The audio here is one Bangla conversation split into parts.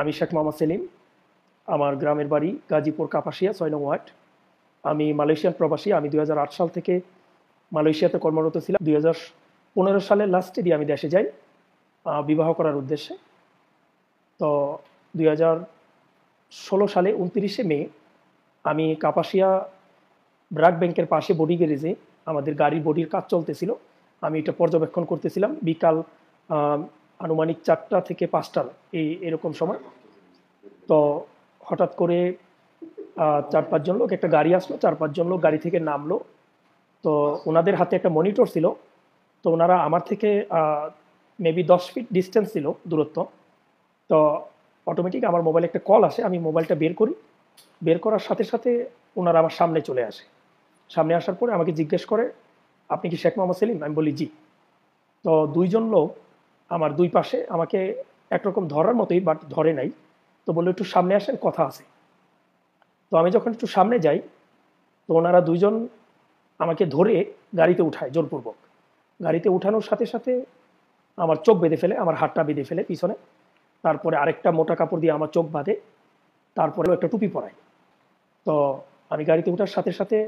আমি শেখ মোহাম্মদ সেলিম আমার গ্রামের বাড়ি গাজীপুর কাপাসিয়া ছয় নং ওয়ার্ড আমি মালয়েশিয়ান প্রবাসী আমি দুই সাল থেকে মালয়েশিয়াতে কর্মরত ছিলাম দুই পনেরো সালের লাস্টে দিয়ে আমি দেশে যাই বিবাহ করার উদ্দেশ্যে তো দুই ষোলো সালে উনত্রিশে মে আমি কাপাসিয়া ব্রাক ব্যাংকের পাশে বডি গ্যারেজে আমাদের গাড়ির বডির কাজ চলতেছিল আমি এটা পর্যবেক্ষণ করতেছিলাম বিকাল আনুমানিক চারটা থেকে পাঁচটা এই এরকম সময় তো হঠাৎ করে চার পাঁচজন লোক একটা গাড়ি আসলো চার পাঁচজন লোক গাড়ি থেকে নামলো তো ওনাদের হাতে একটা মনিটর ছিল তো ওনারা আমার থেকে মেবি দশ ফিট ডিস্টেন্স ছিল দূরত্ব তো অটোমেটিক আমার মোবাইলে একটা কল আসে আমি মোবাইলটা বের করি বের করার সাথে সাথে ওনারা আমার সামনে চলে আসে সামনে আসার পরে আমাকে জিজ্ঞেস করে আপনি কি শেখ মোহাম্মদ সেলিম আমি বলি জি তো দুইজন লোক আমার দুই পাশে আমাকে একরকম ধরার মতোই বাট ধরে নাই তো বললো একটু সামনে আসেন কথা আছে তো আমি যখন একটু সামনে যাই তো ওনারা দুইজন আমাকে ধরে গাড়িতে উঠায় জোরপূর্বক গাড়িতে উঠানোর সাথে সাথে আমার চোখ বেঁধে ফেলে আমার হাতটা বেঁধে ফেলে পিছনে তারপরে আরেকটা মোটা কাপড় দিয়ে আমার চোখ বাঁধে তারপরে একটা টুপি পরায় তো আমি গাড়িতে ওঠার সাথে সাথে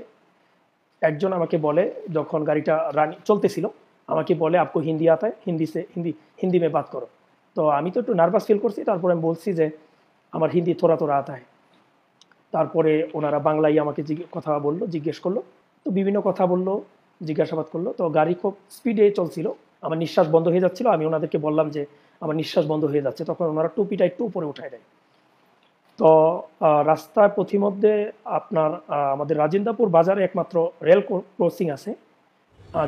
একজন আমাকে বলে যখন গাড়িটা রানি চলতেছিল আমাকে বলে আপকো হিন্দি আতায় হিন্দি সে হিন্দি হিন্দি মে বাত করো তো আমি তো একটু নার্ভাস ফিল করছি তারপরে আমি বলছি যে আমার হিন্দি থোড়া থোড়া আতায় তারপরে ওনারা বাংলায় আমাকে কথা বললো জিজ্ঞেস করলো তো বিভিন্ন কথা বললো জিজ্ঞাসাবাদ করলো তো গাড়ি খুব স্পিডে চলছিল আমার নিঃশ্বাস বন্ধ হয়ে যাচ্ছিল আমি ওনাদেরকে বললাম যে আমার নিঃশ্বাস বন্ধ হয়ে যাচ্ছে তখন ওনারা টুপিটা একটু উপরে উঠায় দেয় তো রাস্তার পথিমধ্যে আপনার আমাদের রাজিন্দাপুর বাজারে একমাত্র রেল ক্রসিং আছে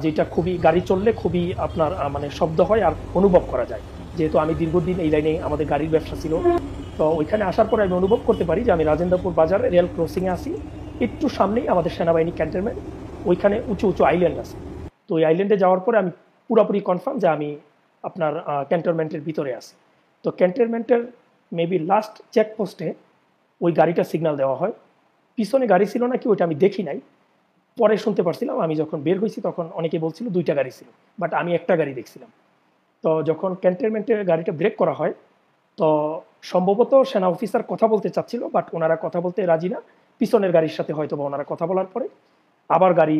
যেটা খুবই গাড়ি চললে খুবই আপনার মানে শব্দ হয় আর অনুভব করা যায় যেহেতু আমি দীর্ঘদিন এই লাইনে আমাদের গাড়ির ব্যবসা ছিল তো ওইখানে আসার পরে আমি অনুভব করতে পারি যে আমি রাজেন্দ্রপুর বাজার রেল ক্রসিংয়ে আসি একটু সামনেই আমাদের সেনাবাহিনী ক্যান্টনমেন্ট ওইখানে উঁচু উঁচু আইল্যান্ড আছে তো ওই আইল্যান্ডে যাওয়ার পরে আমি পুরোপুরি কনফার্ম যে আমি আপনার ক্যান্টনমেন্টের ভিতরে আসি তো ক্যান্টনমেন্টের মেবি লাস্ট চেকপোস্টে ওই গাড়িটা সিগনাল দেওয়া হয় পিছনে গাড়ি ছিল নাকি ওইটা আমি দেখি নাই পরে শুনতে পারছিলাম আমি যখন বের হয়েছি তখন অনেকে বলছিল দুইটা গাড়ি ছিল বাট আমি একটা গাড়ি দেখছিলাম তো যখন ক্যান্টেনমেন্টের গাড়িটা ব্রেক করা হয় তো সম্ভবত সেনা অফিসার কথা বলতে চাচ্ছিল বাট ওনারা কথা বলতে রাজি না পিছনের গাড়ির সাথে হয়তো বা ওনারা কথা বলার পরে আবার গাড়ি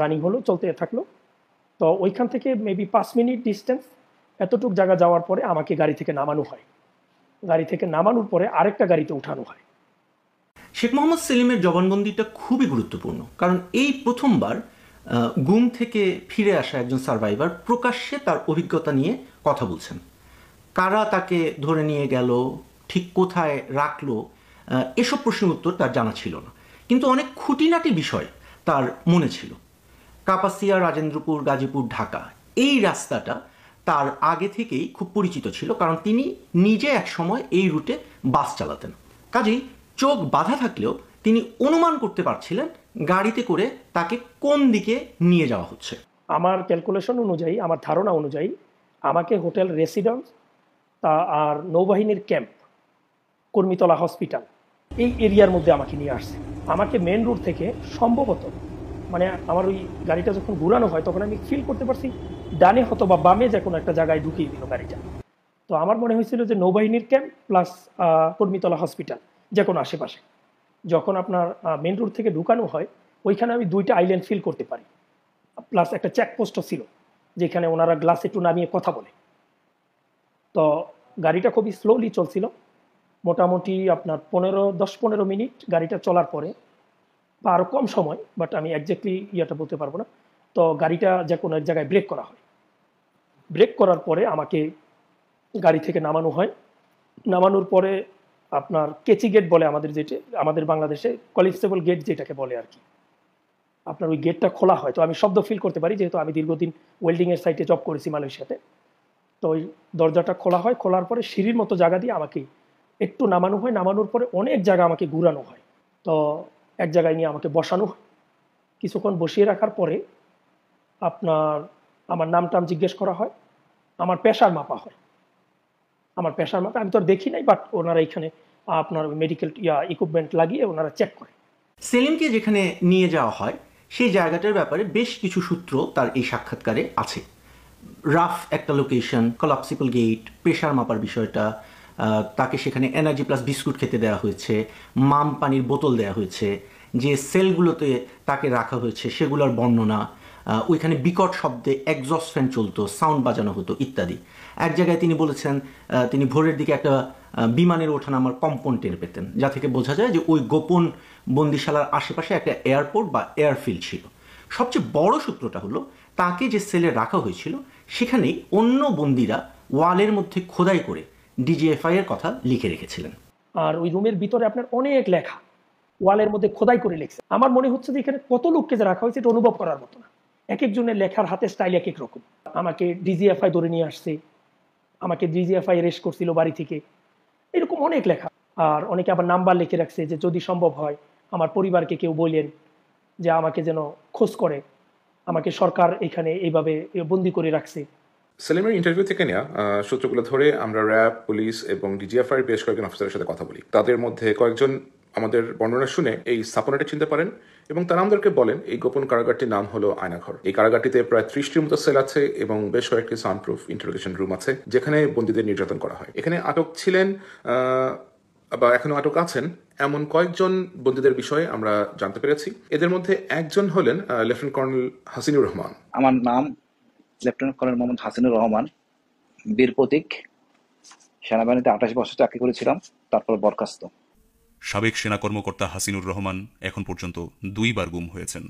রানিং হলো চলতে থাকলো তো ওইখান থেকে মেবি পাঁচ মিনিট ডিস্টেন্স এতটুক জায়গা যাওয়ার পরে আমাকে গাড়ি থেকে নামানো হয় গাড়ি থেকে নামানোর পরে আরেকটা গাড়িতে উঠানো হয় শেখ মোহাম্মদ সেলিমের জবানবন্দিটা খুবই গুরুত্বপূর্ণ কারণ এই প্রথমবার গুম থেকে ফিরে আসা একজন সার্ভাইভার প্রকাশ্যে তার অভিজ্ঞতা নিয়ে কথা বলছেন কারা তাকে ধরে নিয়ে গেল ঠিক কোথায় রাখলো এসব প্রশ্নের উত্তর তার জানা ছিল না কিন্তু অনেক খুঁটিনাটি বিষয় তার মনে ছিল কাপাসিয়া রাজেন্দ্রপুর গাজীপুর ঢাকা এই রাস্তাটা তার আগে থেকেই খুব পরিচিত ছিল কারণ তিনি নিজে এক সময় এই রুটে বাস চালাতেন কাজেই চোখ বাধা থাকলেও তিনি অনুমান করতে পারছিলেন গাড়িতে করে তাকে কোন দিকে নিয়ে যাওয়া হচ্ছে আমার ক্যালকুলেশন অনুযায়ী আমার ধারণা অনুযায়ী আমাকে হোটেল রেসিডেন্স তা আর নৌবাহিনীর ক্যাম্প কর্মীতলা হসপিটাল এই এরিয়ার মধ্যে আমাকে নিয়ে আসছে আমাকে মেন রোড থেকে সম্ভবত মানে আমার ওই গাড়িটা যখন ঘুরানো হয় তখন আমি ফিল করতে পারছি ডানে হতো বা বামে যে কোনো একটা জায়গায় ঢুকিয়ে দিল গাড়িটা তো আমার মনে হয়েছিল যে নৌবাহিনীর ক্যাম্প প্লাস কর্মীতলা হসপিটাল যে কোনো আশেপাশে যখন আপনার মেন রোড থেকে ঢুকানো হয় ওইখানে আমি দুইটা আইল্যান্ড ফিল করতে পারি প্লাস একটা চেকপোস্টও ছিল যেখানে ওনারা গ্লাস একটু নামিয়ে কথা বলে তো গাড়িটা খুবই স্লোলি চলছিল মোটামুটি আপনার পনেরো দশ পনেরো মিনিট গাড়িটা চলার পরে বা আরও কম সময় বাট আমি একজাক্টলি ইয়েটা বলতে পারবো না তো গাড়িটা যে কোনো এক জায়গায় ব্রেক করা হয় ব্রেক করার পরে আমাকে গাড়ি থেকে নামানো হয় নামানোর পরে আপনার কেচি গেট বলে আমাদের যেটি আমাদের বাংলাদেশে কলিস্টেবল গেট যেটাকে বলে আর কি আপনার ওই গেটটা খোলা হয় তো আমি শব্দ ফিল করতে পারি যেহেতু আমি দীর্ঘদিন ওয়েল্ডিংয়ের সাইটে জব করেছি মালয়েশিয়াতে তো ওই দরজাটা খোলা হয় খোলার পরে সিঁড়ির মতো জায়গা দিয়ে আমাকে একটু নামানো হয় নামানোর পরে অনেক জায়গা আমাকে ঘুরানো হয় তো এক জায়গায় নিয়ে আমাকে বসানো হয় কিছুক্ষণ বসিয়ে রাখার পরে আপনার আমার নাম টাম জিজ্ঞেস করা হয় আমার পেশার মাপা হয় আমার পেশার মাপে আমি তো আর দেখি নাই বাট ওনারা এখানে আপনার মেডিকেল ইয়া ইকুইপমেন্ট লাগিয়ে ওনারা চেক করে সেলিমকে যেখানে নিয়ে যাওয়া হয় সেই জায়গাটার ব্যাপারে বেশ কিছু সূত্র তার এই সাক্ষাৎকারে আছে রাফ একটা লোকেশন কলাপসিকল গেট প্রেশার মাপার বিষয়টা তাকে সেখানে এনার্জি প্লাস বিস্কুট খেতে দেওয়া হয়েছে মাম পানির বোতল দেওয়া হয়েছে যে সেলগুলোতে তাকে রাখা হয়েছে সেগুলোর বর্ণনা ওইখানে বিকট শব্দে একজস্ট ফ্যান চলতো সাউন্ড বাজানো হতো ইত্যাদি এক জায়গায় তিনি বলেছেন তিনি ভোরের দিকে একটা বিমানের ওঠানামার কম্পন টের পেতেন যা থেকে বোঝা যায় যে ওই গোপন বন্দিশালার আশেপাশে একটা এয়ারপোর্ট বা এয়ারফিল্ড ছিল সবচেয়ে বড় সূত্রটা হলো তাকে যে সেলে রাখা হয়েছিল সেখানেই অন্য বন্দিরা ওয়ালের মধ্যে খোদাই করে ডিজিএফআই এর কথা লিখে রেখেছিলেন আর ওই রুমের ভিতরে আপনার অনেক লেখা ওয়ালের মধ্যে খোদাই করে লিখছে আমার মনে হচ্ছে যে এখানে কত লোককে যে রাখা হয়েছে এটা অনুভব করার মতো না এক একজনের লেখার হাতে স্টাইল এক এক রকম আমাকে ডিজিএফআই ধরে নিয়ে আসছে আমাকে ডিজিএফআই রেস করছিল বাড়ি থেকে এরকম অনেক লেখা আর অনেকে আবার নাম্বার লিখে রাখছে যে যদি সম্ভব হয় আমার পরিবারকে কেউ বললেন যে আমাকে যেন খোঁজ করে আমাকে সরকার এখানে এইভাবে বন্দি করে রাখছে সেলিমের ইন্টারভিউ থেকে নেওয়া সূত্রগুলো ধরে আমরা র্যাব পুলিশ এবং ডিজিএফআই বেশ কয়েকজন অফিসারের সাথে কথা বলি তাদের মধ্যে কয়েকজন আমাদের বর্ণনা শুনে এই স্থাপনাটি চিনতে পারেন এবং তারা আমাদেরকে বলেন এই গোপন কারাগারটির নাম হলো আয়নাঘর এই কারাগারটিতে প্রায় ত্রিশটির মতো সেল আছে এবং বেশ কয়েকটি সানপ্রুফ ইন্টারোগেশন রুম আছে যেখানে বন্দীদের নির্যাতন করা হয় এখানে আটক ছিলেন বা এখনো আটক আছেন এমন কয়েকজন বন্দীদের বিষয়ে আমরা জানতে পেরেছি এদের মধ্যে একজন হলেন লেফটেন্ট কর্নেল হাসিনুর রহমান আমার নাম লেফটেন্ট কর্নেল মোহাম্মদ হাসিনুর রহমান বীর প্রতীক সেনাবাহিনীতে আঠাশ বছর চাকরি করেছিলাম তারপর বরখাস্ত সাবেক সেনা কর্মকর্তা হাসিনুর রহমান এখন পর্যন্ত দুইবার গুম হয়েছেন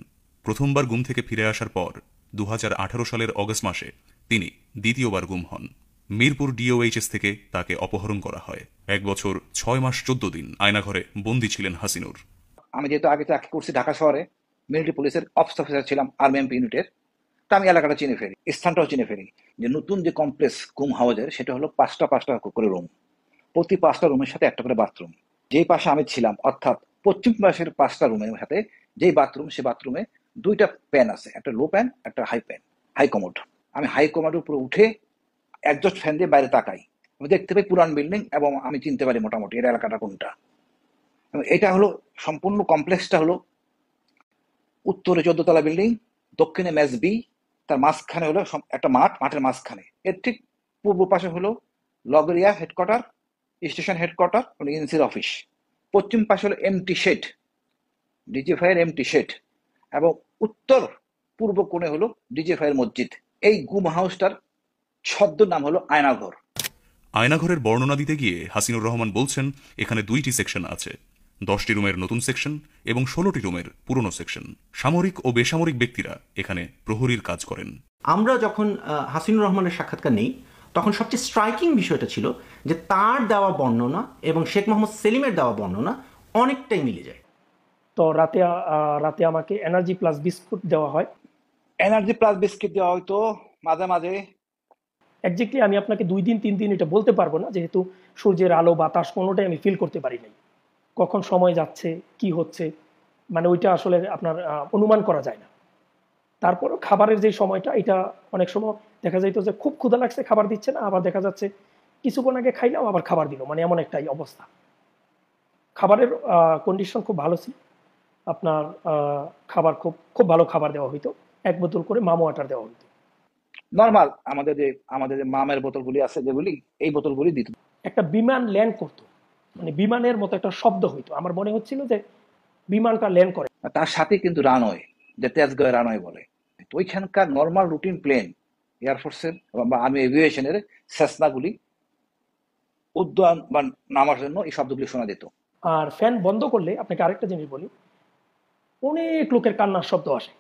প্রথমবার গুম থেকে ফিরে আসার পর দু সালের অগস্ট মাসে তিনি দ্বিতীয়বার গুম হন মিরপুর ডিওএইচএস থেকে তাকে অপহরণ করা হয় এক বছর ছয় মাস চোদ্দ দিন আয়নাঘরে বন্দী ছিলেন হাসিনুর আমি যেহেতু আগে চাকরি করছি ঢাকা শহরে মিলিটারি পুলিশের অফিস অফিসার ছিলাম আর্মি এমপি ইউনিটের তা আমি এলাকাটা চিনে ফেলি স্থানটাও চিনে ফেলি যে নতুন যে কমপ্লেক্স কুম হাউজের সেটা হলো পাঁচটা পাঁচটা করে রুম প্রতি পাঁচটা রুমের সাথে একটা করে বাথরুম যে পাশে আমি ছিলাম অর্থাৎ পশ্চিম পাশের পাঁচটা রুমের সাথে যেই বাথরুম সে বাথরুমে দুইটা প্যান আছে একটা লো প্যান একটা হাই প্যান হাই কমোড আমি হাই কমোডের উপরে উঠে একজস্ট ফ্যান দিয়ে বাইরে তাকাই আমি দেখতে পাই পুরান বিল্ডিং এবং আমি চিনতে পারি মোটামুটি এর এলাকাটা কোনটা এটা হলো সম্পূর্ণ কমপ্লেক্সটা হলো উত্তরে চোদ্দতলা বিল্ডিং দক্ষিণে ম্যাচ বি তার মাঝখানে হলো একটা মাঠ মাঠের মাঝখানে এর ঠিক পূর্ব পাশে হলো লগরিয়া হেডকোয়ার্টার স্টেশন হেডকোয়ার্টার এবং এজেন্সির অফিস পশ্চিম পাশে হলো এমটি শেড ডিজিফাইয়ের এমটি শেড এবং উত্তর পূর্ব কোণে হলো ডিজিফাইয়ের মসজিদ এই গুম হাউসটার ছদ্ম নাম হলো আয়নাঘর আয়নাঘরের বর্ণনা দিতে গিয়ে হাসিনুর রহমান বলছেন এখানে দুইটি সেকশন আছে দশটি রুমের নতুন সেকশন এবং ষোলোটি রুমের পুরনো সেকশন সামরিক ও বেসামরিক ব্যক্তিরা এখানে প্রহরীর কাজ করেন আমরা যখন হাসিনুর রহমানের সাক্ষাৎকার নিই তখন সবচেয়ে স্ট্রাইকিং বিষয়টা ছিল যে তার দেওয়া বর্ণনা এবং শেখ মোহাম্মদ সেলিমের দেওয়া বর্ণনা অনেকটাই মিলে যায় তো রাতে রাতে আমাকে এনার্জি প্লাস বিস্কুট দেওয়া হয় এনার্জি প্লাস বিস্কিট দেওয়া হয়তো মাঝে মাঝে একজাক্টলি আমি আপনাকে দুই দিন তিন দিন এটা বলতে পারবো না যেহেতু সূর্যের আলো বাতাস কোনোটাই আমি ফিল করতে পারি নাই কখন সময় যাচ্ছে কি হচ্ছে মানে ওইটা আসলে আপনার অনুমান করা যায় না তারপরও খাবারের যে সময়টা এটা অনেক সময় দেখা যাইতো যে খুব ক্ষুধা লাগছে খাবার দিচ্ছে না আবার দেখা যাচ্ছে কিছুক্ষণ আগে খাইলাম আবার খাবার দিল মানে এমন একটাই অবস্থা খাবারের কন্ডিশন খুব ভালো ছিল আপনার খাবার খুব খুব ভালো খাবার দেওয়া হইতো এক বোতল করে মাম ওয়াটার দেওয়া হইতো নর্মাল আমাদের যে আমাদের যে মামের বোতলগুলি আছে যেগুলি এই বোতলগুলি দিত একটা বিমান ল্যান্ড করত মানে বিমানের মতো একটা শব্দ হইতো আমার মনে হচ্ছিল যে বিমানটা ল্যান্ড করে তার সাথে কিন্তু রানওয়ে যে তেজগয় রানওয়ে বলে তো ওইখানকার নর্মাল রুটিন প্লেন এয়ারফোর্সের বা আর্মি এভিয়েশনের সেসনাগুলি উদ্যান বা নামার জন্য এই শব্দগুলি শোনা যেত আর ফ্যান বন্ধ করলে আপনাকে আরেকটা জিনিস বলি অনেক লোকের কান্নার শব্দ আসে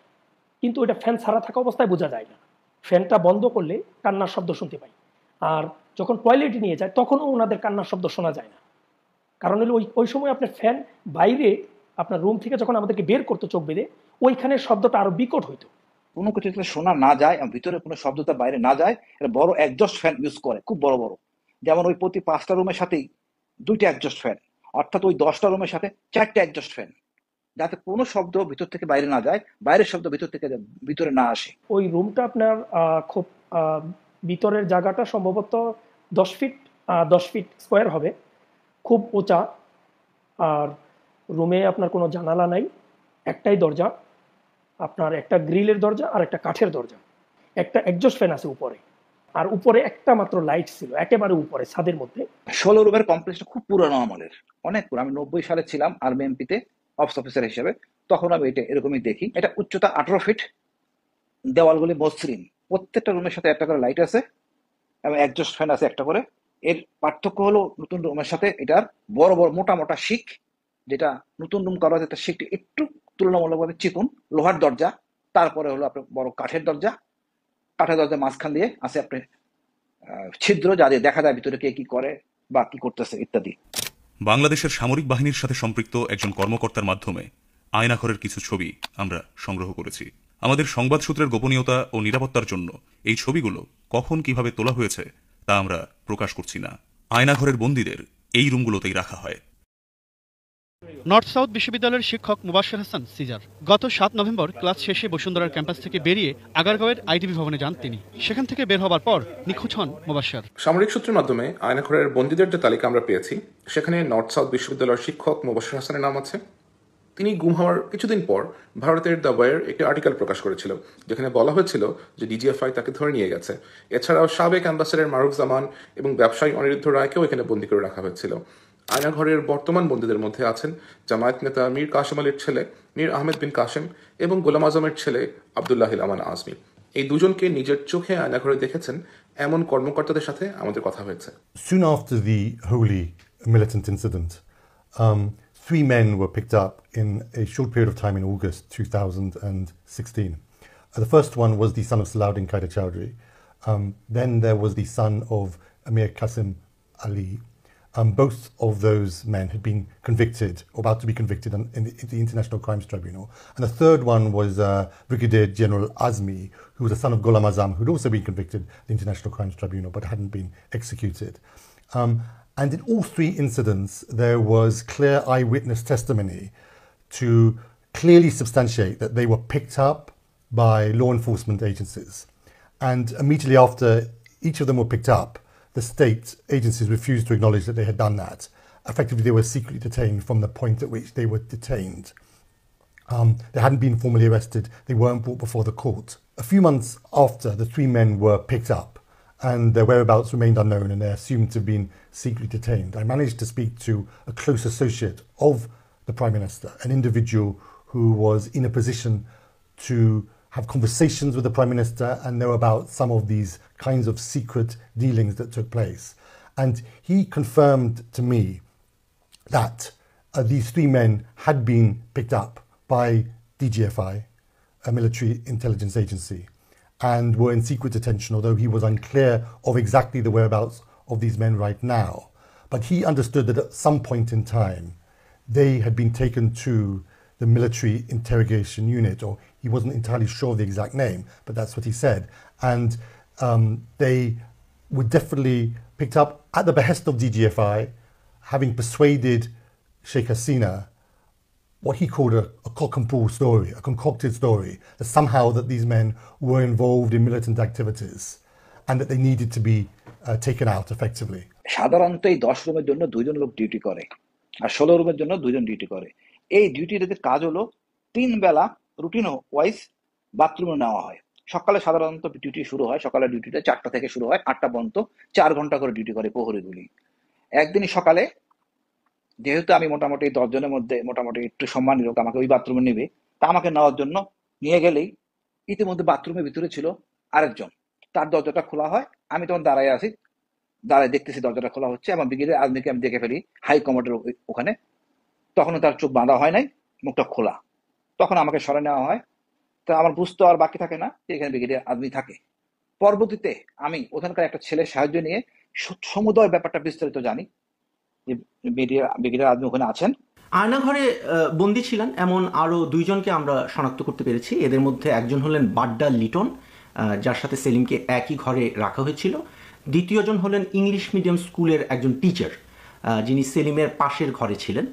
কিন্তু এটা ফ্যান ছাড়া থাকা অবস্থায় বোঝা যায় না ফ্যানটা বন্ধ করলে কান্নার শব্দ শুনতে পাই আর যখন টয়লেটে নিয়ে যায় তখনও ওনাদের কান্নার শব্দ শোনা যায় না কারণ হলো ওই ওই সময় আপনার ফ্যান বাইরে আপনার রুম থেকে যখন আমাদেরকে বের করতো চোখ বেঁধে ওইখানে শব্দটা আরও বিকট হইতো কোনো কিছু যাতে শোনা না যায় এবং ভিতরে কোনো শব্দ বাইরে না যায় এটা বড় অ্যাডজাস্ট ফ্যান ইউজ করে খুব বড় বড় যেমন ওই প্রতি পাঁচটা রুমের সাথেই দুইটা অ্যাডজস্ট ফ্যান অর্থাৎ ওই দশটা রুমের সাথে চারটে অ্যাডজাস্ট ফ্যান যাতে কোনো শব্দ ভিতর থেকে বাইরে না যায় বাইরের শব্দ ভিতর থেকে ভিতরে না আসে ওই রুমটা আপনার খুব ভিতরের জায়গাটা সম্ভবত দশ ফিট দশ ফিট স্কোয়ার হবে খুব উঁচা আর রুমে আপনার কোনো জানালা নাই একটাই দরজা আপনার একটা গ্রিলের দরজা আর একটা কাঠের দরজা একটা একজস্ট ফ্যান আছে উপরে আর উপরে একটা মাত্র লাইট ছিল একেবারে উপরে ছাদের মধ্যে ষোলো রুমের কমপ্লেক্সটা খুব পুরানো আমলের অনেক পুরো আমি নব্বই সালে ছিলাম আর্মি এমপিতে অফিস অফিসার হিসেবে তখন আমি এটা এরকমই দেখি এটা উচ্চতা আঠারো ফিট দেওয়ালগুলি মসৃণ প্রত্যেকটা রুমের সাথে একটা করে লাইট আছে এবং একজস্ট ফ্যান আছে একটা করে এর পার্থক্য হলো নতুন রুমের সাথে এটার বড় বড় মোটা মোটা শিখ যেটা নতুন রুম করা হয়েছে তার শিখটি একটু তুলনামূলকভাবে চিকন লোহার দরজা তারপরে হলো আপনার বড় কাঠের দরজা কাঠের দরজা মাঝখান দিয়ে আছে আপনি ছিদ্র যা দিয়ে দেখা যায় ভিতরে কে কি করে বা কি করতেছে ইত্যাদি বাংলাদেশের সামরিক বাহিনীর সাথে সম্পৃক্ত একজন কর্মকর্তার মাধ্যমে আয়নাঘরের কিছু ছবি আমরা সংগ্রহ করেছি আমাদের সংবাদ সূত্রের গোপনীয়তা ও নিরাপত্তার জন্য এই ছবিগুলো কখন কিভাবে তোলা হয়েছে তা আমরা প্রকাশ করছি না আয়নাঘরের বন্দীদের এই রুমগুলোতেই রাখা হয় নর্থ সাউথ বিশ্ববিদ্যালয়ের শিক্ষক মুবাশির হাসান সিজার গত সাত নভেম্বর ক্লাস শেষে বসুন্ধরার ক্যাম্পাস থেকে বেরিয়ে আগারগাঁওয়ের আইটিবি ভবনে যান তিনি সেখান থেকে বের হবার পর নিখোঁজ হন মুবাশার সামরিক সূত্রের মাধ্যমে আয়নাখরের বন্দীদের যে তালিকা আমরা পেয়েছি সেখানে নর্থ সাউথ বিশ্ববিদ্যালয়ের শিক্ষক মুবাশির হাসানের নাম আছে তিনি গুম হওয়ার কিছুদিন পর ভারতের দ্য ওয়ার একটি আর্টিকেল প্রকাশ করেছিল যেখানে বলা হয়েছিল যে ডিজিএফআই তাকে ধরে নিয়ে গেছে এছাড়াও সাবেক অ্যাম্বাসেডার মারুফ জামান এবং ব্যবসায়ী অনিরুদ্ধ রায়কেও এখানে বন্দী করে রাখা হয়েছিল আয়নাঘরের বর্তমান বন্দীদের মধ্যে আছেন জামায়াত নেতা মীর কাশেম আলীর ছেলে মীর আহমেদ বিন কাশেম এবং গোলাম আজমের ছেলে আবদুল্লাহ আমান আজমি এই দুজনকে নিজের চোখে আয়নাঘরে দেখেছেন এমন কর্মকর্তাদের সাথে আমাদের কথা হয়েছে Soon after the Holy militant incident, um, three men were picked up in a short period of time in August 2016. Uh, the first one was the son of Salahuddin Qaeda Chowdhury. Um, then there was the son of Amir Qasim Ali um, both of those men had been convicted or about to be convicted in, the, in the, International Crimes Tribunal. And the third one was uh, Brigadier General Azmi, who was the son of Ghulam Azam, who'd also been convicted at the International Crimes Tribunal but hadn't been executed. Um, and in all three incidents, there was clear eyewitness testimony to clearly substantiate that they were picked up by law enforcement agencies. And immediately after each of them were picked up, the state agencies refused to acknowledge that they had done that. Effectively, they were secretly detained from the point at which they were detained. Um, they hadn't been formally arrested, they weren't brought before the court. A few months after, the three men were picked up and their whereabouts remained unknown and they're assumed to have been secretly detained. I managed to speak to a close associate of the Prime Minister, an individual who was in a position to have conversations with the Prime Minister and know about some of these kinds of secret dealings that took place. And he confirmed to me that uh, these three men had been picked up by DGFI, a military intelligence agency, and were in secret detention, although he was unclear of exactly the whereabouts of these men right now. But he understood that at some point in time, they had been taken to the military interrogation unit or he wasn't entirely sure of the exact name, but that's what he said. And um, they were definitely picked up at the behest of DGFI, having persuaded Sheikh Hasina what he called a, a cock and bull story, a concocted story, that somehow that these men were involved in militant activities and that they needed to be uh, taken out effectively. আর ষোলো রুমের জন্য দুইজন ডিউটি করে এই ডিউটি কাজ হলো তিন বেলা রুটিনও ওয়াইজ বাথরুমে নেওয়া হয় সকালে সাধারণত ডিউটি শুরু হয় সকালে ডিউটিটা চারটা থেকে শুরু হয় আটটা পর্যন্ত চার ঘন্টা করে ডিউটি করে প্রহরীগুলি একদিনই সকালে যেহেতু আমি মোটামুটি দশজনের মধ্যে মোটামুটি একটু সম্মান লোক আমাকে ওই বাথরুমে নেবে তা আমাকে নেওয়ার জন্য নিয়ে গেলেই ইতিমধ্যে বাথরুমের ভিতরে ছিল আরেকজন তার দরজাটা খোলা হয় আমি তখন দাঁড়ায় আসি দাঁড়ায় দেখতেছি দরজাটা খোলা হচ্ছে এবং বিকেলে আজ আমি দেখে ফেলি হাই কমান্ডের ওখানে তখনও তার চোখ বাঁধা হয় নাই মুখটা খোলা তখন আমাকে সরে নেওয়া হয় তা আমার বুঝতে আর বাকি থাকে না যে এখানে ব্রিগেডিয়ার আদমি থাকে পরবর্তীতে আমি ওখানকার একটা ছেলের সাহায্য নিয়ে সমুদয় ব্যাপারটা বিস্তারিত জানি যে ব্রিগেডিয়ার আদমি ওখানে আছেন আয়নাঘরে বন্দি ছিলেন এমন আরও দুইজনকে আমরা শনাক্ত করতে পেরেছি এদের মধ্যে একজন হলেন বাড্ডা লিটন যার সাথে সেলিমকে একই ঘরে রাখা হয়েছিল দ্বিতীয়জন হলেন ইংলিশ মিডিয়াম স্কুলের একজন টিচার যিনি সেলিমের পাশের ঘরে ছিলেন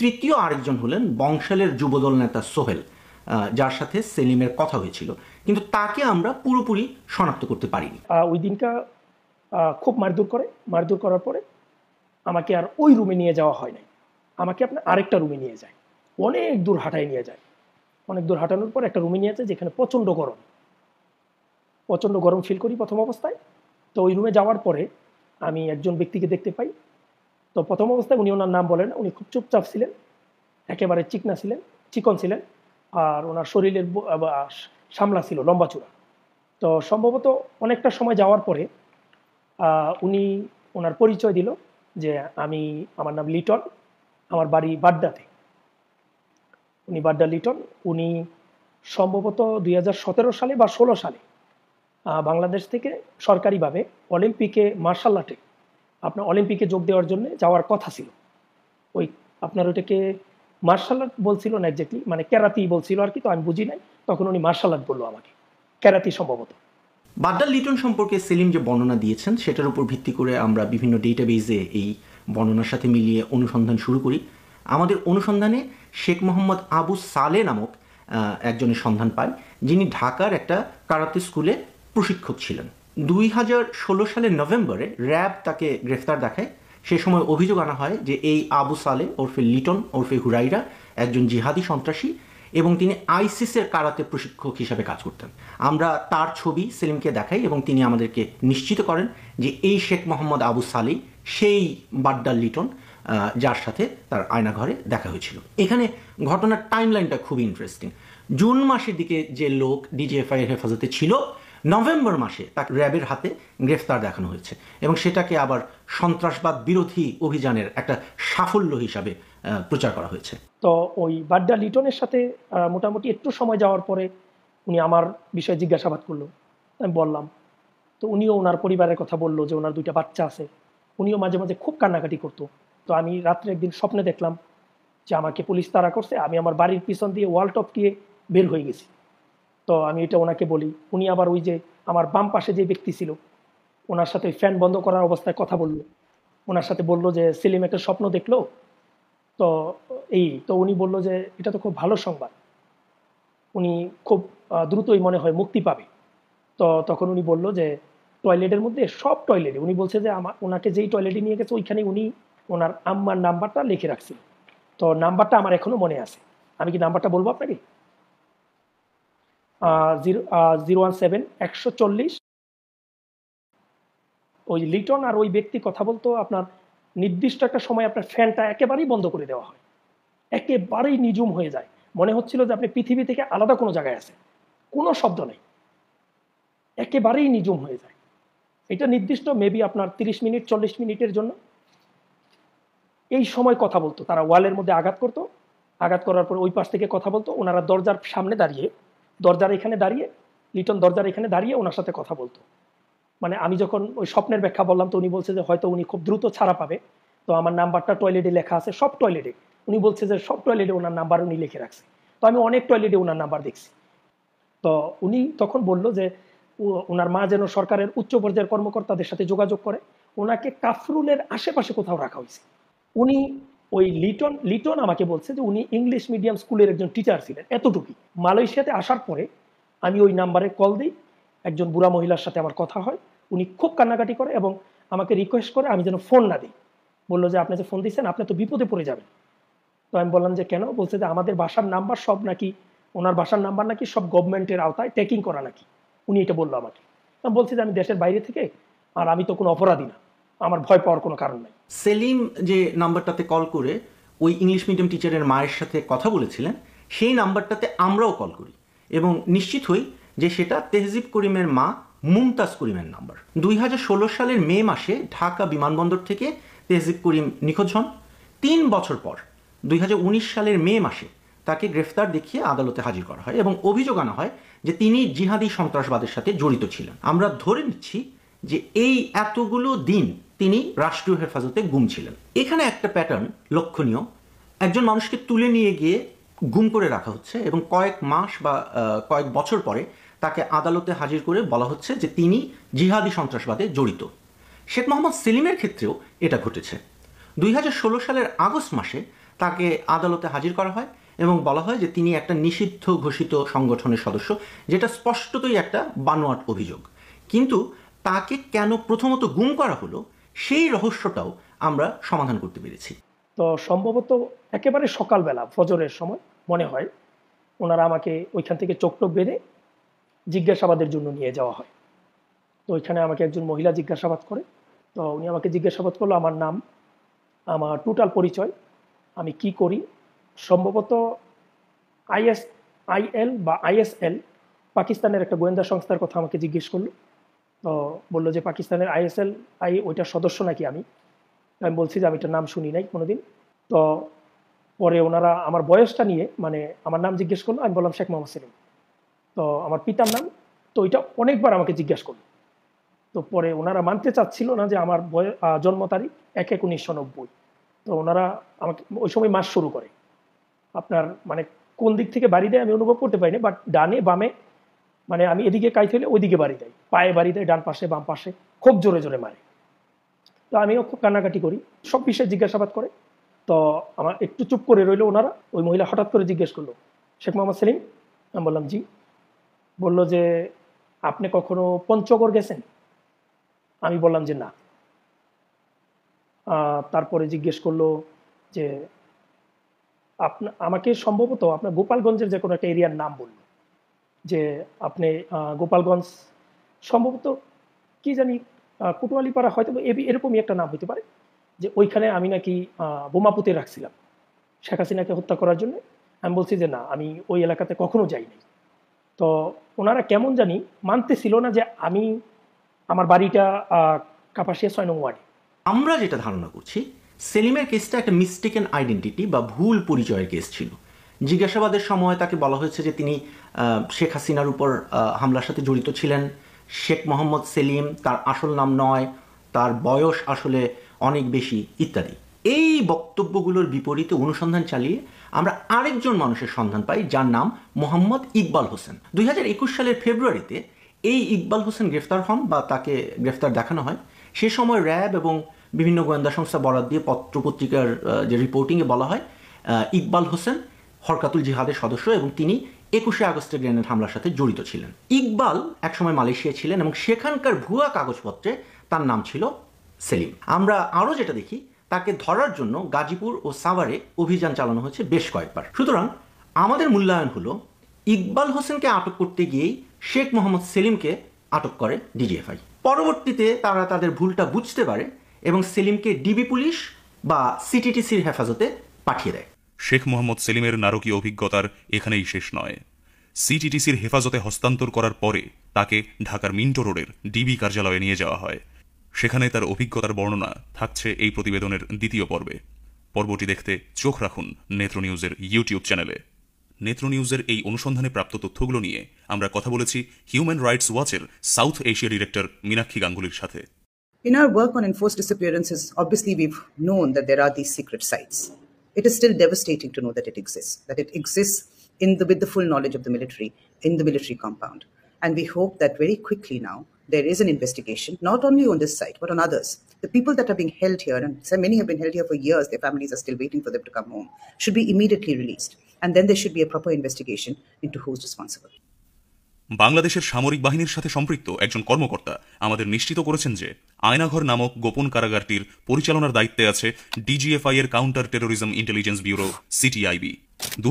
তৃতীয় আরেকজন হলেন বংশালের যুবদল নেতা সোহেল যার সাথে সেলিমের কথা হয়েছিল কিন্তু তাকে আমরা পুরোপুরি শনাক্ত করতে পারিনি ওই দিনটা খুব মারধর করে মারধর করার পরে আমাকে আর ওই রুমে নিয়ে যাওয়া হয় নাই আমাকে আপনার আরেকটা রুমে নিয়ে যায় অনেক দূর হাঁটাই নিয়ে যায় অনেক দূর হাঁটানোর পর একটা রুমে নিয়ে যায় যেখানে প্রচণ্ড গরম প্রচণ্ড গরম ফিল করি প্রথম অবস্থায় তো ওই রুমে যাওয়ার পরে আমি একজন ব্যক্তিকে দেখতে পাই তো প্রথম অবস্থায় উনি ওনার নাম বলেন উনি খুব চুপচাপ ছিলেন একেবারে চিকনা ছিলেন চিকন ছিলেন আর ওনার শরীরের সামলা ছিল লম্বা চূড়া তো সম্ভবত অনেকটা সময় যাওয়ার পরে উনি ওনার পরিচয় দিল যে আমি আমার নাম লিটন আমার বাড়ি বাড্ডাতে উনি বাড্ডা লিটন উনি সম্ভবত দুই সালে বা ষোলো সালে বাংলাদেশ থেকে সরকারিভাবে অলিম্পিকে মার্শাল আর্টে আপনার অলিম্পিকে যোগ দেওয়ার জন্য যাওয়ার কথা ছিল ওই আপনার ওইটাকে মার্শাল আর্ট বলছিল না একজাক্টলি মানে ক্যারাতি বলছিল আর কি তো আমি বুঝি নাই তখন উনি মার্শাল আর্ট বললো আমাকে ক্যারাতি সম্ভবত বাড্ডার লিটন সম্পর্কে সেলিম যে বর্ণনা দিয়েছেন সেটার উপর ভিত্তি করে আমরা বিভিন্ন ডেটাবেজে এই বর্ণনার সাথে মিলিয়ে অনুসন্ধান শুরু করি আমাদের অনুসন্ধানে শেখ মোহাম্মদ আবু সালে নামক একজনের সন্ধান পাই যিনি ঢাকার একটা কারাতে স্কুলে প্রশিক্ষক ছিলেন দুই হাজার ষোলো সালের নভেম্বরে র্যাব তাকে গ্রেফতার দেখায় সে সময় অভিযোগ আনা হয় যে এই আবু সালেম ওরফে লিটন ওরফে হুরাইরা একজন জিহাদি সন্ত্রাসী এবং তিনি আইসিসের কারাতে প্রশিক্ষক হিসাবে কাজ করতেন আমরা তার ছবি সেলিমকে দেখাই এবং তিনি আমাদেরকে নিশ্চিত করেন যে এই শেখ মোহাম্মদ আবু সালি সেই বাড্ডার লিটন যার সাথে তার আয়নাঘরে দেখা হয়েছিল এখানে ঘটনার টাইমলাইনটা খুবই ইন্টারেস্টিং জুন মাসের দিকে যে লোক ডিজিএফআই হেফাজতে ছিল নভেম্বর মাসে তাকে র্যাবের হাতে গ্রেফতার দেখানো হয়েছে এবং সেটাকে আবার সন্ত্রাসবাদ বিরোধী অভিযানের একটা সাফল্য হিসাবে প্রচার করা হয়েছে তো ওই বাড্ডা লিটনের সাথে মোটামুটি একটু সময় যাওয়ার পরে উনি আমার বিষয়ে জিজ্ঞাসাবাদ করলো আমি বললাম তো উনিও ওনার পরিবারের কথা বললো যে ওনার দুইটা বাচ্চা আছে উনিও মাঝে মাঝে খুব কান্নাকাটি করতো তো আমি রাত্রে একদিন স্বপ্নে দেখলাম যে আমাকে পুলিশ তারা করছে আমি আমার বাড়ির পিছন দিয়ে ওয়াল টপ দিয়ে বের হয়ে গেছি তো আমি এটা ওনাকে বলি উনি আবার ওই যে আমার বাম পাশে যে ব্যক্তি ছিল ওনার সাথে ফ্যান বন্ধ করার অবস্থায় কথা বললো ওনার সাথে বললো যে সেলিম একটা স্বপ্ন দেখলো তো এই তো উনি বলল যে এটা তো খুব ভালো সংবাদ উনি খুব দ্রুতই মনে হয় মুক্তি পাবে তো তখন উনি বলল যে টয়লেটের মধ্যে সব টয়লেটে উনি বলছে যে আমার ওনাকে যেই টয়লেটে নিয়ে গেছে ওইখানে উনি ওনার আম্মার নাম্বারটা লিখে রাখছিল তো নাম্বারটা আমার এখনও মনে আছে আমি কি নাম্বারটা বলবো আপনাকে জিরো ওয়ান সেভেন একশো চল্লিশ ওই লিটন আর ওই ব্যক্তি কথা বলতো আপনার নির্দিষ্ট একটা সময় আপনার ফ্যানটা একেবারেই বন্ধ করে দেওয়া হয় একেবারেই নিজুম হয়ে যায় মনে হচ্ছিল যে আপনি পৃথিবী থেকে আলাদা কোনো জায়গায় আছে কোনো শব্দ নেই একেবারেই নিজুম হয়ে যায় এটা নির্দিষ্ট মেবি আপনার তিরিশ মিনিট চল্লিশ মিনিটের জন্য এই সময় কথা বলতো তারা ওয়ালের মধ্যে আঘাত করতো আঘাত করার পর ওই পাশ থেকে কথা বলতো ওনারা দরজার সামনে দাঁড়িয়ে দরজার এখানে দাঁড়িয়ে লিটন দরজার এখানে দাঁড়িয়ে ওনার সাথে কথা বলতো মানে আমি যখন ওই স্বপ্নের ব্যাখ্যা বললাম তো উনি বলছে যে হয়তো উনি খুব দ্রুত ছাড়া পাবে তো আমার নাম্বারটা টয়লেটে লেখা আছে সব টয়লেটে উনি বলছে যে সব টয়লেটে ওনার নাম্বার উনি লিখে রাখছে তো আমি অনেক টয়লেটে ওনার নাম্বার দেখছি তো উনি তখন বলল যে ওনার মা যেন সরকারের উচ্চ পর্যায়ের কর্মকর্তাদের সাথে যোগাযোগ করে ওনাকে কাফরুলের আশেপাশে কোথাও রাখা হয়েছে উনি ওই লিটন লিটন আমাকে বলছে যে উনি ইংলিশ মিডিয়াম স্কুলের একজন টিচার ছিলেন এতটুকুই মালয়েশিয়াতে আসার পরে আমি ওই নাম্বারে কল দিই একজন বুড়া মহিলার সাথে আমার কথা হয় উনি খুব কান্নাকাটি করে এবং আমাকে রিকোয়েস্ট করে আমি যেন ফোন না দিই বললো যে আপনি যে ফোন দিচ্ছেন আপনি তো বিপদে পড়ে যাবেন তো আমি বললাম যে কেন বলছে যে আমাদের বাসার নাম্বার সব নাকি ওনার বাসার নাম্বার নাকি সব গভর্নমেন্টের আওতায় ট্যাকিং করা নাকি উনি এটা বললো আমাকে আমি বলছি যে আমি দেশের বাইরে থেকে আর আমি তো কোনো অপরাধী না আমার ভয় পাওয়ার কোনো কারণ নেই সেলিম যে নাম্বারটাতে কল করে ওই ইংলিশ মিডিয়াম টিচারের মায়ের সাথে কথা বলেছিলেন সেই নাম্বারটাতে আমরাও কল করি এবং নিশ্চিত হই যে সেটা তেহজিব করিমের মা মুমতাজ করিমের নাম্বার দুই সালের মে মাসে ঢাকা বিমানবন্দর থেকে তেহজিব করিম নিখোঁজ হন তিন বছর পর দুই সালের মে মাসে তাকে গ্রেফতার দেখিয়ে আদালতে হাজির করা হয় এবং অভিযোগ আনা হয় যে তিনি জিহাদি সন্ত্রাসবাদের সাথে জড়িত ছিলেন আমরা ধরে নিচ্ছি যে এই এতগুলো দিন তিনি রাষ্ট্রীয় হেফাজতে গুম ছিলেন এখানে একটা প্যাটার্ন লক্ষণীয় একজন মানুষকে তুলে নিয়ে গিয়ে গুম করে রাখা হচ্ছে এবং কয়েক মাস বা কয়েক বছর পরে তাকে আদালতে হাজির করে বলা হচ্ছে যে তিনি জিহাদি সন্ত্রাসবাদে জড়িত শেখ মোহাম্মদ সেলিমের ক্ষেত্রেও এটা ঘটেছে দুই সালের আগস্ট মাসে তাকে আদালতে হাজির করা হয় এবং বলা হয় যে তিনি একটা নিষিদ্ধ ঘোষিত সংগঠনের সদস্য যেটা স্পষ্টতই একটা বানোয়াট অভিযোগ কিন্তু তাকে কেন প্রথমত গুম করা হলো সেই রহস্যটাও আমরা সমাধান করতে পেরেছি তো সম্ভবত একেবারে সকালবেলা ফজরের সময় মনে হয় ওনারা আমাকে ওইখান থেকে চোখটোক বেঁধে জিজ্ঞাসাবাদের জন্য নিয়ে যাওয়া হয় তো ওইখানে আমাকে একজন মহিলা জিজ্ঞাসাবাদ করে তো উনি আমাকে জিজ্ঞাসাবাদ করলো আমার নাম আমার টোটাল পরিচয় আমি কি করি সম্ভবত আইএস আইএল বা আইএসএল পাকিস্তানের একটা গোয়েন্দা সংস্থার কথা আমাকে জিজ্ঞেস করলো তো বললো যে পাকিস্তানের আইএসএল আই ওইটার সদস্য নাকি আমি আমি বলছি যে আমি এটার নাম শুনি নাই কোনোদিন তো পরে ওনারা আমার বয়সটা নিয়ে মানে আমার নাম জিজ্ঞেস করলো আমি বললাম শেখ মোহাম্মদ সেলিম তো আমার পিতার নাম তো ওইটা অনেকবার আমাকে জিজ্ঞেস করলো তো পরে ওনারা মানতে চাচ্ছিল না যে আমার জন্ম তারিখ এক এক উনিশশো নব্বই তো ওনারা আমাকে ওই সময় মাস শুরু করে আপনার মানে কোন দিক থেকে বাড়ি দেয় আমি অনুভব করতে পারিনি বাট ডানে বামে মানে আমি এদিকে কাই ফেলে ওইদিকে বাড়ি দেয় পায়ে বাড়ি দেয় ডান পাশে বাম পাশে খুব জোরে জোরে মারে তো আমিও খুব কান্নাকাটি করি সব বিষয়ে জিজ্ঞাসাবাদ করে তো আমার একটু চুপ করে রইলো ওনারা ওই মহিলা হঠাৎ করে জিজ্ঞেস করলো শেখ মোহাম্মদ সেলিম আমি বললাম জি বলল যে আপনি কখনো পঞ্চগড় গেছেন আমি বললাম যে না তারপরে জিজ্ঞেস করলো যে আপনা আমাকে সম্ভবত আপনার গোপালগঞ্জের যে কোনো একটা এরিয়ার নাম বললো যে আপনি গোপালগঞ্জ সম্ভবত কি জানি কুটুয়ালিপাড়া হয়তো এরকমই একটা নাম হইতে পারে যে ওইখানে আমি নাকি বোমা পুঁতে রাখছিলাম শেখ হাসিনাকে হত্যা করার জন্য আমি বলছি যে না আমি ওই এলাকাতে কখনো যাইনি তো ওনারা কেমন জানি মানতেছিল না যে আমি আমার বাড়িটা কাপাসিয়া ছয় নং ওয়ার্ডে আমরা যেটা ধারণা করছি সেলিমের কেসটা একটা মিস্টেকেন আইডেন্টিটি বা ভুল পরিচয়ের কেস ছিল জিজ্ঞাসাবাদের সময় তাকে বলা হয়েছে যে তিনি শেখ হাসিনার উপর হামলার সাথে জড়িত ছিলেন শেখ মোহাম্মদ সেলিম তার আসল নাম নয় তার বয়স আসলে অনেক বেশি ইত্যাদি এই বক্তব্যগুলোর বিপরীতে অনুসন্ধান চালিয়ে আমরা আরেকজন মানুষের সন্ধান পাই যার নাম মোহাম্মদ ইকবাল হোসেন দুই সালের ফেব্রুয়ারিতে এই ইকবাল হোসেন গ্রেফতার হন বা তাকে গ্রেফতার দেখানো হয় সে সময় র্যাব এবং বিভিন্ন গোয়েন্দা সংস্থা বরাদ দিয়ে পত্রপত্রিকার যে রিপোর্টিংয়ে বলা হয় ইকবাল হোসেন হরকাতুল জিহাদের সদস্য এবং তিনি একুশে আগস্টের গ্রেনেড হামলার সাথে জড়িত ছিলেন ইকবাল একসময় মালয়েশিয়া ছিলেন এবং সেখানকার ভুয়া কাগজপত্রে তার নাম ছিল সেলিম আমরা আরও যেটা দেখি তাকে ধরার জন্য গাজীপুর ও সাভারে অভিযান চালানো হয়েছে বেশ কয়েকবার সুতরাং আমাদের মূল্যায়ন হলো ইকবাল হোসেনকে আটক করতে গিয়েই শেখ মোহাম্মদ সেলিমকে আটক করে ডিজিএফআই পরবর্তীতে তারা তাদের ভুলটা বুঝতে পারে এবং সেলিমকে ডিবি পুলিশ বা সিটিটিসির হেফাজতে পাঠিয়ে দেয় শেখ মোহাম্মদ সেলিমের নারকীয় অভিজ্ঞতার এখানেই শেষ নয় সিটিটিসির হেফাজতে হস্তান্তর করার পরে তাকে ঢাকার মিন্টো রোডের ডিবি কার্যালয়ে নিয়ে যাওয়া হয় সেখানে তার অভিজ্ঞতার বর্ণনা থাকছে এই প্রতিবেদনের দ্বিতীয় পর্বে পর্বটি দেখতে চোখ রাখুন নেত্র নিউজের ইউটিউব চ্যানেলে নেত্র নিউজের এই অনুসন্ধানে প্রাপ্ত তথ্যগুলো নিয়ে আমরা কথা বলেছি হিউম্যান রাইটস ওয়াচের সাউথ এশিয়া ডিরেক্টর মীনাক্ষী গাঙ্গুলির সাথে In our work on enforced disappearances, obviously we've known that there are these secret sites. it is still devastating to know that it exists, that it exists in the, with the full knowledge of the military, in the military compound. And we hope that very quickly now there is an investigation, not only on this site, but on others. The people that are being held here, and many have been held here for years, their families are still waiting for them to come home, should be immediately released. And then there should be a proper investigation into who's responsible. বাংলাদেশের সামরিক বাহিনীর সাথে সম্পৃক্ত একজন কর্মকর্তা আমাদের নিশ্চিত করেছেন যে আয়নাঘর নামক গোপন কারাগারটির পরিচালনার দায়িত্বে আছে ডিজিএফআই এর counter terrorism intelligence bureau CTIB দু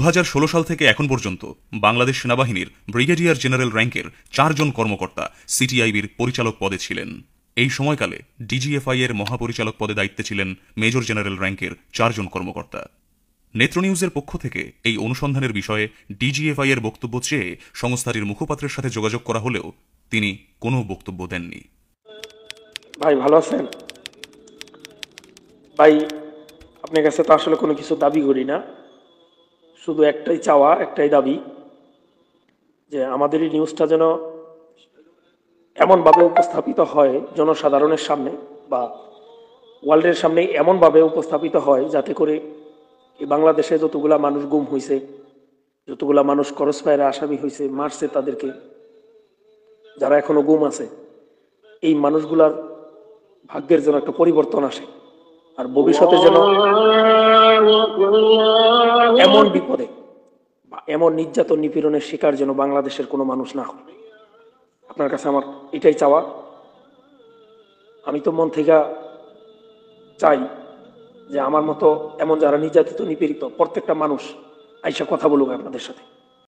সাল থেকে এখন পর্যন্ত বাংলাদেশ সেনাবাহিনীর ব্রিগেডিয়ার জেনারেল র্যাঙ্কের চারজন কর্মকর্তা সিটিআইবির পরিচালক পদে ছিলেন এই সময়কালে ডিজিএফআই এর মহাপরিচালক পদে দায়িত্বে ছিলেন মেজর জেনারেল র্যাঙ্কের চারজন কর্মকর্তা নেত্রনিউজের পক্ষ থেকে এই অনুসন্ধানের বিষয়ে ডিজিএফআই এর বক্তব্য চেয়ে সংস্থাটির মুখপাত্রের সাথে যোগাযোগ করা হলেও তিনি কোনো বক্তব্য দেননি ভাই ভালো আছেন ভাই আপনার কাছে তো আসলে কোনো কিছু দাবি করি না শুধু একটাই চাওয়া একটাই দাবি যে আমাদের এই নিউজটা যেন এমনভাবে উপস্থাপিত হয় জনসাধারণের সামনে বা ওয়ার্ল্ডের সামনে এমনভাবে উপস্থাপিত হয় যাতে করে এই বাংলাদেশে যতগুলা মানুষ গুম হয়েছে যতগুলা মানুষ করস পায়ের আসামি হয়েছে মারছে তাদেরকে যারা এখনো গুম আছে এই মানুষগুলার ভাগ্যের যেন একটা পরিবর্তন আসে আর ভবিষ্যতে যেন এমন বিপদে এমন নির্যাতন নিপীড়নের শিকার যেন বাংলাদেশের কোনো মানুষ না হয় আপনার কাছে আমার এটাই চাওয়া আমি তো মন থেকে চাই যে আমার মতো এমন যারা নির্যাতিত নিপীড়িত প্রত্যেকটা মানুষ আইসা কথা বলুক আপনাদের সাথে